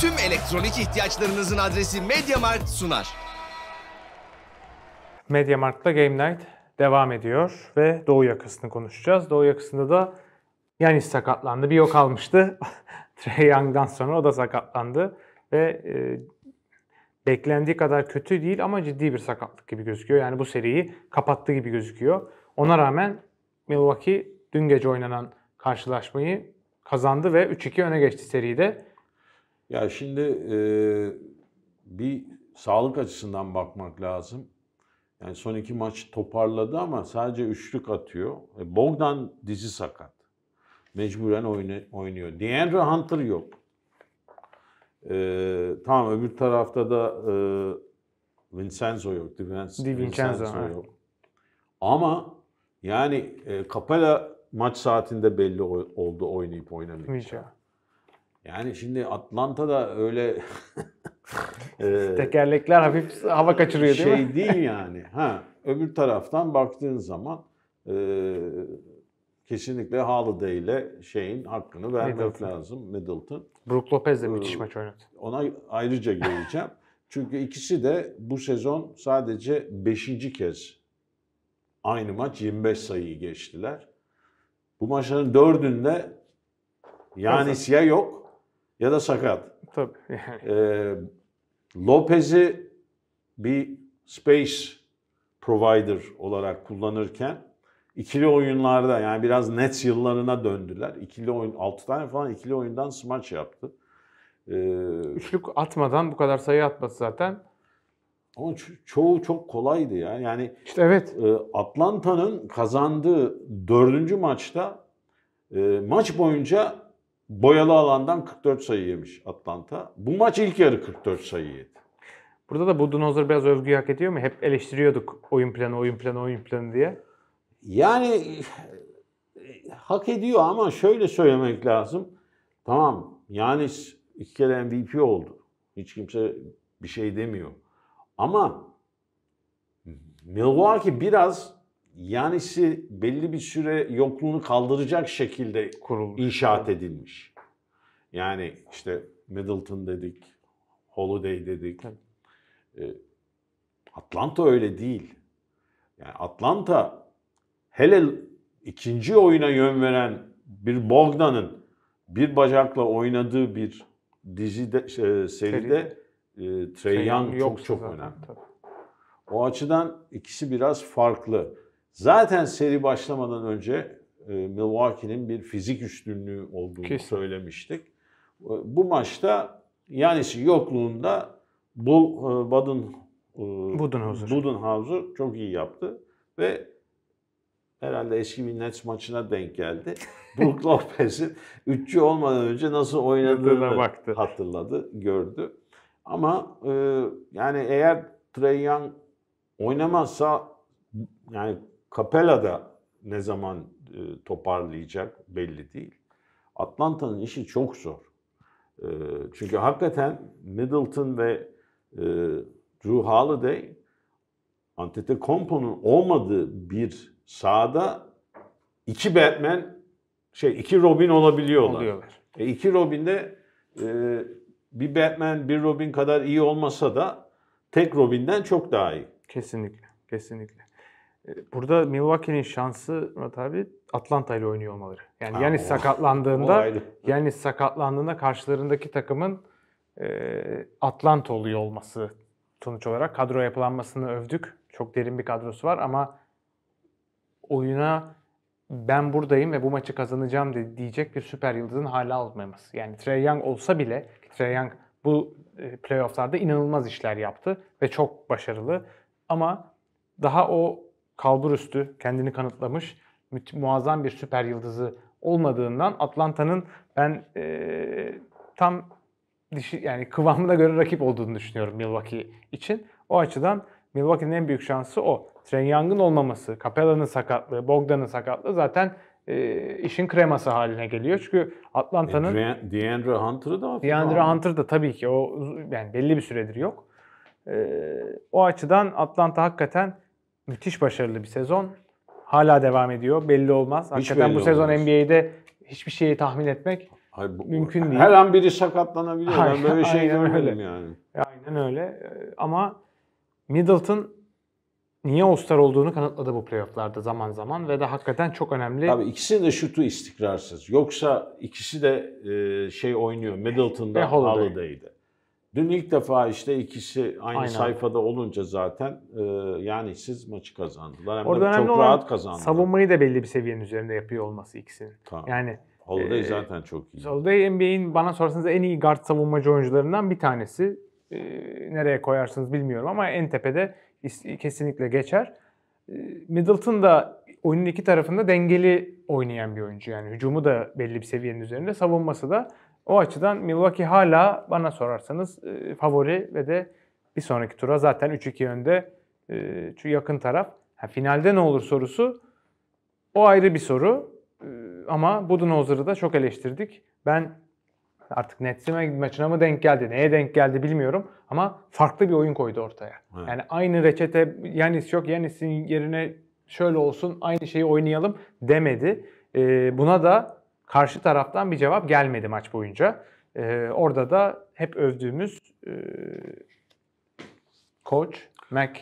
tüm elektronik ihtiyaçlarınızın adresi MediaMarkt sunar. MediaMarkt'ta Game Night devam ediyor ve Doğu yakasını konuşacağız. Doğu yakasında da Yanis sakatlandı. Bir yok almıştı. Trey Young'dan sonra o da sakatlandı ve e, beklendiği kadar kötü değil ama ciddi bir sakatlık gibi gözüküyor. Yani bu seriyi kapattı gibi gözüküyor. Ona rağmen Milwaukee dün gece oynanan karşılaşmayı kazandı ve 3-2 öne geçti seride. Ya şimdi e, bir sağlık açısından bakmak lazım. Yani son iki maç toparladı ama sadece üçlük atıyor. E, Bogdan dizi sakat. Mecburen oynuyor. Deandre Hunter yok. E, tamam öbür tarafta da e, Vincenzo yok. Di Vincenzo, Di Vincenzo, yok. Ama yani e, Capella maç saatinde belli oldu oynayıp oynamayacağı. Yani şimdi Atlanta'da öyle ee, tekerlekler hafif hava kaçırıyor değil şey mi? Şey değil yani. Ha, öbür taraftan baktığın zaman e, kesinlikle Holiday ile şeyin hakkını vermek Middleton. lazım Middleton. Brook Lopez de ee, müthiş maç oynadı. Ona ayrıca geleceğim. Çünkü ikisi de bu sezon sadece 5. kez aynı maç 25 sayıyı geçtiler. Bu maçların dördünde yani siyah yok ya da sakat. Tabii. Ee, Lopez'i bir space provider olarak kullanırken ikili oyunlarda yani biraz Nets yıllarına döndüler. İkili oyun 6 tane falan ikili oyundan smaç yaptı. Ee, Üçlük atmadan bu kadar sayı atması zaten. Ama ço- çoğu çok kolaydı ya. Yani İşte evet. E, Atlanta'nın kazandığı dördüncü maçta e, maç boyunca boyalı alandan 44 sayı yemiş Atlanta. Bu maç ilk yarı 44 sayı yedi. Burada da Budenholzer biraz övgü hak ediyor mu? Hep eleştiriyorduk oyun planı, oyun planı, oyun planı diye. Yani hak ediyor ama şöyle söylemek lazım. Tamam yani iki kere MVP oldu. Hiç kimse bir şey demiyor. Ama Milwaukee biraz yani si belli bir süre yokluğunu kaldıracak şekilde Kurulmuş. inşaat edilmiş. Yani işte Middleton dedik, Holiday dedik. Ee, Atlanta öyle değil. Yani Atlanta hele ikinci oyuna yön veren bir Bogdan'ın bir bacakla oynadığı bir dizide e, seride e, Trey Young çok çok önemli. Tabii. O açıdan ikisi biraz farklı. Zaten seri başlamadan önce e, Milwaukee'nin bir fizik üstünlüğü olduğunu Kesin. söylemiştik. E, bu maçta Yanis'in yokluğunda Bull, e, Baden, Budenhauser. Budenhauser çok iyi yaptı ve herhalde eski bir Nets maçına denk geldi. Brook Lopez'in üççü olmadan önce nasıl oynadığını baktı. hatırladı, gördü. Ama yani eğer Trey Young oynamazsa yani da ne zaman e, toparlayacak belli değil. Atlanta'nın işi çok zor. E, çünkü hakikaten Middleton ve e, Drew Holiday Antetokounmpo'nun olmadığı bir sahada iki Batman şey iki Robin olabiliyorlar. Oluyorlar. E, iki Robin de e, bir Batman bir Robin kadar iyi olmasa da tek Robin'den çok daha iyi. Kesinlikle. Kesinlikle. Ee, burada Milwaukee'nin şansı Murat abi Atlanta ile oynuyor olmaları. Yani Yanis sakatlandığında yani sakatlandığında karşılarındaki takımın e, Atlanta oluyor olması sonuç olarak. Kadro yapılanmasını övdük. Çok derin bir kadrosu var ama oyuna ben buradayım ve bu maçı kazanacağım de diyecek bir süper yıldızın hala olmaması. Yani Trey Young olsa bile Trey Young bu e, playofflarda inanılmaz işler yaptı ve çok başarılı. Ama daha o kalbur üstü kendini kanıtlamış muazzam bir süper yıldızı olmadığından Atlanta'nın ben e, tam dişi yani kıvamına göre rakip olduğunu düşünüyorum Milwaukee için. O açıdan Milwaukee'nin en büyük şansı o. Trey Young'ın olmaması, Capella'nın sakatlığı, Bogdan'ın sakatlığı zaten e, işin kreması haline geliyor. Çünkü Atlanta'nın... E, DeAndre Hunter'ı da DeAndre Hunter da tabii ki o yani belli bir süredir yok. E, o açıdan Atlanta hakikaten müthiş başarılı bir sezon. Hala devam ediyor. Belli olmaz. Hakikaten belli bu sezon olmaz. NBA'de hiçbir şeyi tahmin etmek Hayır, bu, mümkün değil. Her an biri sakatlanabiliyor. Aynen, ben böyle şey görmedim yani. Aynen öyle. Ee, ama Middleton niye All-Star olduğunu kanıtladı bu playofflarda zaman zaman ve de hakikaten çok önemli. Tabii ikisinin de şutu istikrarsız. Yoksa ikisi de e, şey oynuyor. Middleton'da e, Holiday'di. Dün ilk defa işte ikisi aynı Aynen. sayfada olunca zaten e, yani siz maçı kazandılar. Hem Orada de çok rahat kazandılar. Savunmayı da belli bir seviyenin üzerinde yapıyor olması ikisinin. Tamam. Yani Holiday e, zaten çok iyi. Holiday NBA'in bana sorarsanız en iyi guard savunmacı oyuncularından bir tanesi. E, nereye koyarsınız bilmiyorum ama en tepede kesinlikle geçer. E, Middleton da oyunun iki tarafında dengeli oynayan bir oyuncu. Yani hücumu da belli bir seviyenin üzerinde, savunması da o açıdan Milwaukee hala bana sorarsanız e, favori ve de bir sonraki tura zaten 3-2 önde e, yakın taraf. Ha, finalde ne olur sorusu o ayrı bir soru. E, ama Budenholzer'ı da çok eleştirdik. Ben artık Nets'ime maçına mı denk geldi, neye denk geldi bilmiyorum ama farklı bir oyun koydu ortaya. Evet. Yani aynı reçete Yanis yok, Yanis'in yerine şöyle olsun, aynı şeyi oynayalım demedi. E, buna da karşı taraftan bir cevap gelmedi maç boyunca. Ee, orada da hep övdüğümüz e, coach Mac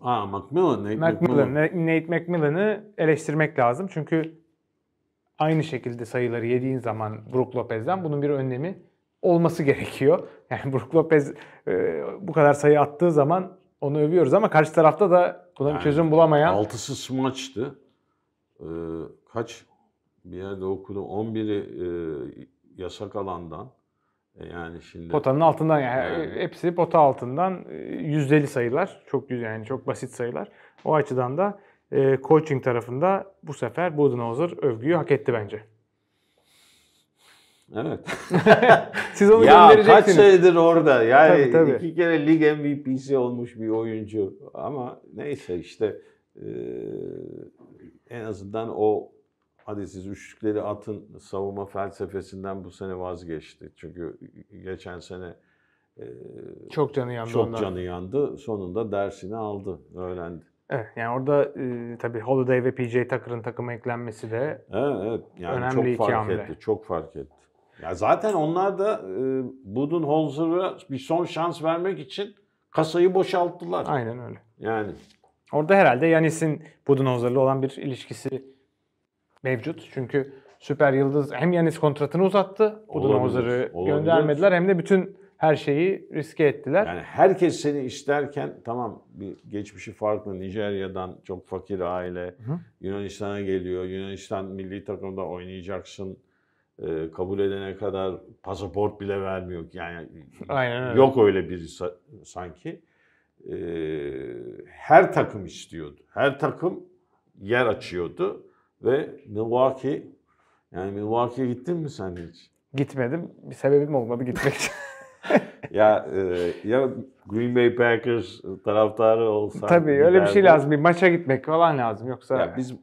Aa, Macmillan, Nate Macmillan. Macmillan. Nate Macmillan'ı eleştirmek lazım. Çünkü aynı şekilde sayıları yediğin zaman Brook Lopez'den bunun bir önlemi olması gerekiyor. Yani Brook Lopez e, bu kadar sayı attığı zaman onu övüyoruz ama karşı tarafta da buna yani, bir çözüm bulamayan. Altısız maçtı. Ee, kaç? bir yerde okudum. 11'i e, yasak alandan e, yani şimdi potanın altından yani, yani hepsi pota altından e, yüzdeli sayılar. Çok yani çok basit sayılar. O açıdan da e, coaching tarafında bu sefer Budenholzer övgüyü hak etti bence. Evet. Siz onu ya Kaç senedir orada. Yani tabii, tabii. iki kere lig MVP'si olmuş bir oyuncu. Ama neyse işte e, en azından o hadi siz üçlükleri atın savunma felsefesinden bu sene vazgeçti. Çünkü geçen sene e, çok canı yandı. Çok ondan. canı yandı. Sonunda dersini aldı, öğrendi. Evet, yani orada e, tabii Holiday ve PJ Tucker'ın takıma eklenmesi de evet, evet. Yani önemli çok fark hamle. etti, çok fark etti. Ya zaten onlar da e, Budenholzer'a bir son şans vermek için kasayı boşalttılar. Aynen öyle. Yani orada herhalde Yanis'in Budenholzer'la olan bir ilişkisi mevcut. Çünkü süper yıldız hem Yanis kontratını uzattı. Budenholzer'ı göndermediler hem de bütün her şeyi riske ettiler. Yani herkes seni isterken tamam bir geçmişi farklı Nijerya'dan çok fakir aile Yunanistan'a geliyor. Yunanistan milli takımda oynayacaksın. E, kabul edene kadar pasaport bile vermiyor. Yani Aynen öyle. yok öyle bir sanki. E, her takım istiyordu. Her takım yer açıyordu ve Milwaukee. Yani Milwaukee'ye gittin mi sen hiç? Gitmedim. Bir sebebim olmadı gitmek için. ya e, ya Green Bay Packers taraftarı olsan. Tabii giderdi. öyle bir şey lazım. Bir maça gitmek falan lazım yoksa. Ya biz e,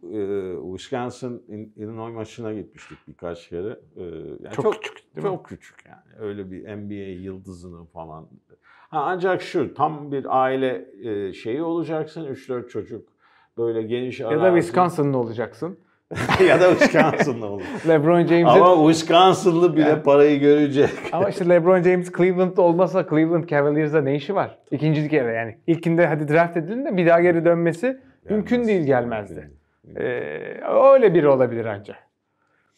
Wisconsin Illinois maçına gitmiştik birkaç kere. E, yani çok, çok küçük değil mi? Çok küçük yani. Öyle bir NBA yıldızını falan. Ha, ancak şu tam bir aile e, şeyi olacaksın. 3-4 çocuk böyle geniş arazi. Ya da Wisconsin'lı olacaksın. ya da Wisconsin'lı olur. LeBron James. Ama Wisconsin'lı bile yani. parayı görecek. Ama işte LeBron James Cleveland'da olmasa Cleveland Cavaliers'da ne işi var? İkinci kere yani. İlkinde hadi draft edildi de bir daha geri dönmesi Gelmez. mümkün değil gelmezdi. Ee, öyle biri olabilir ancak.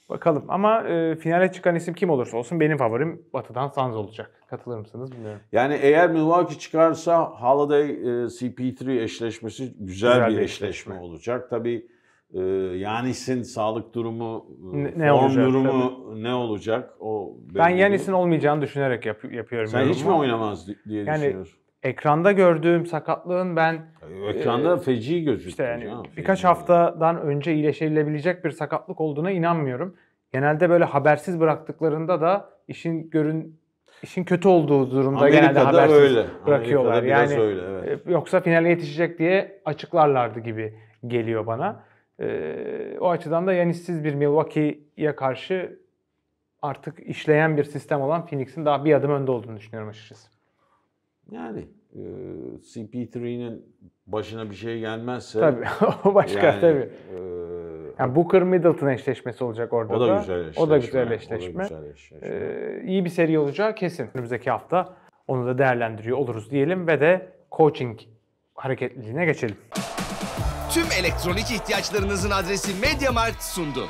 Bakalım ama e, finale çıkan isim kim olursa olsun benim favorim Batı'dan Sanz olacak. Katılır mısınız bilmiyorum. Yani eğer Milwaukee çıkarsa Holiday e, CP3 eşleşmesi güzel, güzel bir, bir eşleşme, eşleşme olacak. Tabii ee, Yanis'in sağlık durumu, e, ne, ne form olacak, durumu tabii. ne olacak? O ben Yanis'in olmayacağını düşünerek yap, yapıyorum. Sen hiç mi oynamaz diye yani, düşünüyorsun? Ekranda gördüğüm sakatlığın ben ekranda e, feci gözüküyor. İşte yani birkaç haftadan önce iyileşebilecek bir sakatlık olduğuna inanmıyorum. Genelde böyle habersiz bıraktıklarında da işin görün işin kötü olduğu durumda Amerika'da genelde habersiz öyle. bırakıyorlar. Amerika'da yani öyle, evet. E, yoksa finale yetişecek diye açıklarlardı gibi geliyor bana. Ee, o açıdan da Yanis'siz bir Milwaukee'ye karşı artık işleyen bir sistem olan Phoenix'in daha bir adım önde olduğunu düşünüyorum açıkçası. Yani e, CP3'nin başına bir şey gelmezse... Tabii o başka yani, tabii. E, yani Booker Middleton eşleşmesi olacak orada o da. Güzel eşleşme. O da güzel eşleşme. O da güzel eşleşme. Ee, iyi bir seri olacağı kesin. Önümüzdeki hafta onu da değerlendiriyor oluruz diyelim ve de coaching hareketliliğine geçelim tüm elektronik ihtiyaçlarınızın adresi Mediamarkt sundu.